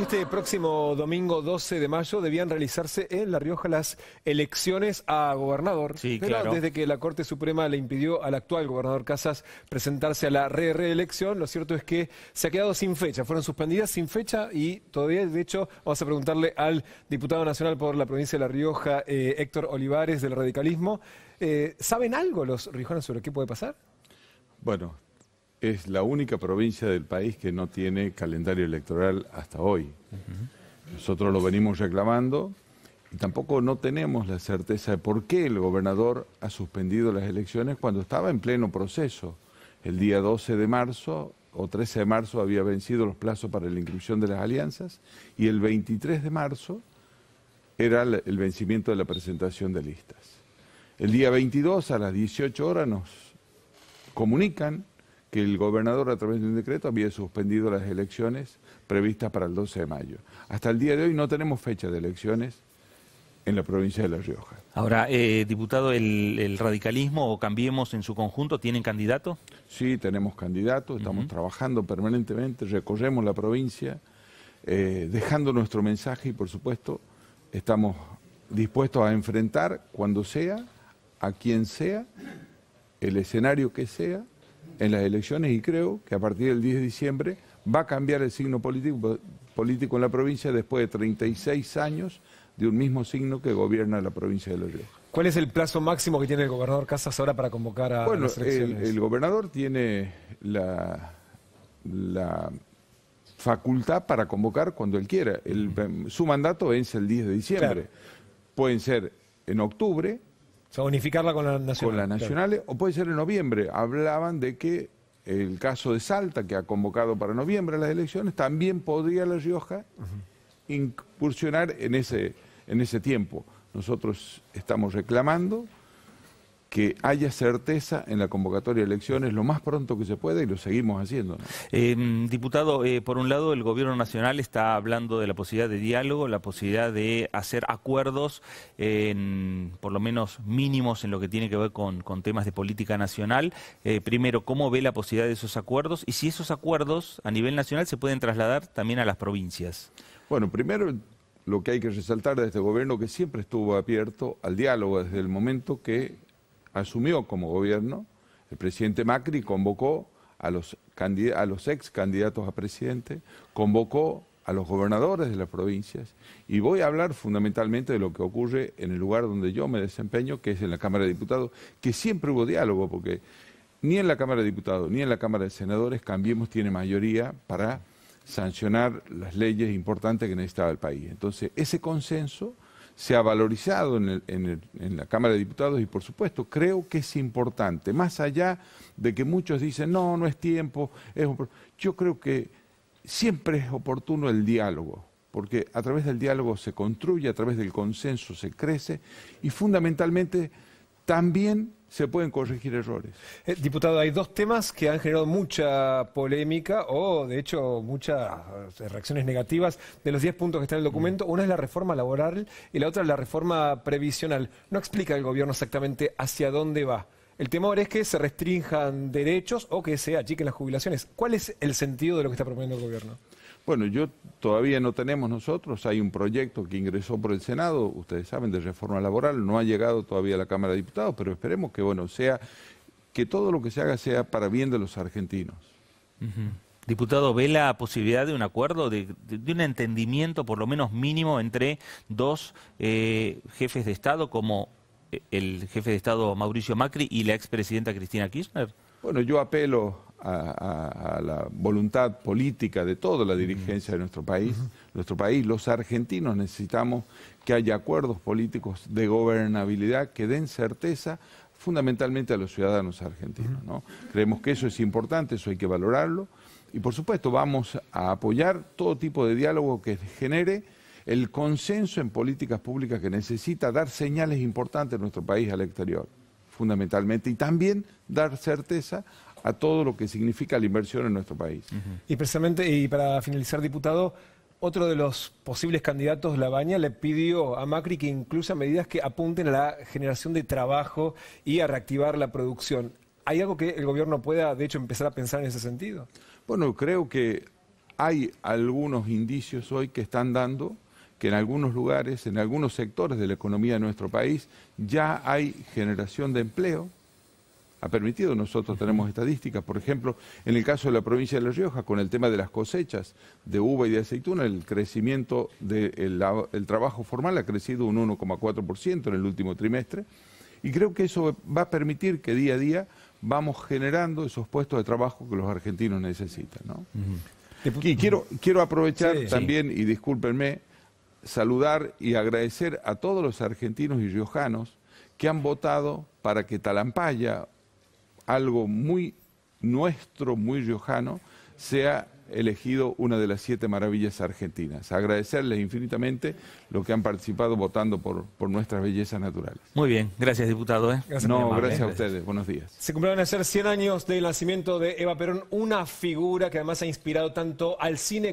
Este próximo domingo 12 de mayo debían realizarse en La Rioja las elecciones a gobernador. Sí, pero claro. desde que la Corte Suprema le impidió al actual gobernador Casas presentarse a la reelección, lo cierto es que se ha quedado sin fecha. Fueron suspendidas sin fecha y todavía, de hecho, vamos a preguntarle al diputado nacional por la provincia de La Rioja, eh, Héctor Olivares, del radicalismo. Eh, ¿Saben algo los riojanos sobre qué puede pasar? Bueno, es la única provincia del país que no tiene calendario electoral hasta hoy. Nosotros lo venimos reclamando y tampoco no tenemos la certeza de por qué el gobernador ha suspendido las elecciones cuando estaba en pleno proceso. El día 12 de marzo o 13 de marzo había vencido los plazos para la inclusión de las alianzas y el 23 de marzo era el vencimiento de la presentación de listas. El día 22 a las 18 horas nos comunican que el gobernador a través de un decreto había suspendido las elecciones previstas para el 12 de mayo. Hasta el día de hoy no tenemos fecha de elecciones en la provincia de La Rioja. Ahora, eh, diputado, el, radicalismo o Cambiemos en su conjunto tienen candidato? Sí, tenemos candidatos, estamos trabajando permanentemente, recorremos la provincia, eh, dejando nuestro mensaje y, por supuesto, estamos dispuestos a enfrentar cuando sea, a quien sea, el escenario que sea, en las elecciones y creo que a partir del 10 de diciembre va a cambiar el signo político, político en la provincia después de 36 años de un mismo signo que gobierna la provincia de Los Ríos. ¿Cuál es el plazo máximo que tiene el gobernador Casas ahora para convocar a bueno, las elecciones? El, el gobernador tiene la, facultad para convocar cuando él quiera. su mandato vence el 10 de diciembre. Pueden ser en octubre, unificarla con la nacional. las nacionales, o puede ser en noviembre. Hablaban de que el caso de Salta, que ha convocado para noviembre las elecciones, también podría La Rioja incursionar en ese, en ese tiempo. Nosotros estamos reclamando que haya certeza en la convocatoria de elecciones lo más pronto que se pueda y lo seguimos haciendo. Em, diputado, eh, por un lado el gobierno nacional está hablando de la posibilidad de diálogo, la posibilidad de hacer acuerdos, por lo menos mínimos en lo que tiene que ver con, temas de política nacional. Eh, primero, ¿cómo ve la posibilidad de esos acuerdos y si esos acuerdos a nivel nacional se pueden trasladar también a las provincias? Bueno, primero lo que hay que resaltar de este gobierno que siempre estuvo abierto al diálogo desde el momento que asumió como gobierno, el presidente Macri convocó a los, a los ex candidatos a presidente, convocó a los gobernadores de las provincias y voy a hablar fundamentalmente de lo que ocurre en el lugar donde yo me desempeño, que es en la Cámara de Diputados, que siempre hubo diálogo, porque ni en la Cámara de Diputados ni en la Cámara de Senadores Cambiemos tiene mayoría para sancionar las leyes importantes que necesitaba el país. Entonces, ese consenso se ha valorizado en, la Cámara de Diputados y por supuesto creo que es importante, más allá de que muchos dicen, no, no es tiempo, es yo creo que siempre es oportuno el diálogo, porque a través del diálogo se construye, a través del consenso se crece y fundamentalmente también se pueden corregir errores. Eh, diputado, hay dos temas que han generado mucha polémica o, de hecho, muchas eh, reacciones negativas de los 10 puntos que están en el documento. Una es la reforma laboral y la otra es la reforma previsional. No explica el gobierno exactamente hacia dónde va. El temor es que se restrinjan derechos o que se achiquen las jubilaciones. ¿Cuál es el sentido de lo que está proponiendo el gobierno? Bueno, yo todavía no tenemos nosotros, hay un proyecto que ingresó por el Senado, ustedes saben, de reforma laboral, no ha llegado todavía a la Cámara de Diputados, pero esperemos que bueno, sea que todo lo que se haga sea para bien de los argentinos. Diputado, ¿ve la posibilidad de un acuerdo, de, un entendimiento por lo menos mínimo entre dos eh, jefes de Estado como eh, el jefe de Estado Mauricio Macri y la expresidenta Cristina Kirchner? Bueno, yo apelo a, la voluntad política de toda la dirigencia de nuestro país. Nuestro país, los argentinos necesitamos que haya acuerdos políticos de gobernabilidad que den certeza fundamentalmente a los ciudadanos argentinos. ¿no? Creemos que eso es importante, eso hay que valorarlo. Y por supuesto vamos a apoyar todo tipo de diálogo que genere el consenso en políticas públicas que necesita dar señales importantes a nuestro país al exterior, fundamentalmente, y también dar certeza a todo lo que significa la inversión en nuestro país. Y precisamente, y para finalizar, diputado, otro de los posibles candidatos, Labaña, le pidió a Macri que incluya medidas que apunten a la generación de trabajo y a reactivar la producción. ¿Hay algo que el gobierno pueda, de hecho, empezar a pensar en ese sentido? Bueno, creo que hay algunos indicios hoy que están dando que en algunos lugares, en algunos sectores de la economía de nuestro país, ya hay generación de empleo, ha permitido. Nosotros tenemos estadísticas, por ejemplo, en el caso de la provincia de La Rioja, con el tema de las cosechas de uva y de aceituna, el crecimiento del trabajo formal ha crecido un 1,4% en el último trimestre. Y creo que eso va a permitir que día a día vamos generando esos puestos de trabajo que los argentinos necesitan. Y quiero, quiero aprovechar también, y discúlpenme, saludar y agradecer a todos los argentinos y riojanos que han votado para que Talampaya algo muy nuestro, muy riojano, sea elegido una de las siete maravillas argentinas. Agradecerles infinitamente lo que han participado votando por, por nuestras bellezas naturales. Muy bien, gracias diputado. ¿eh? no, gracias a ustedes, buenos días. Se cumplieron hacer 100 años del nacimiento de Eva Perón, una figura que además ha inspirado tanto al cine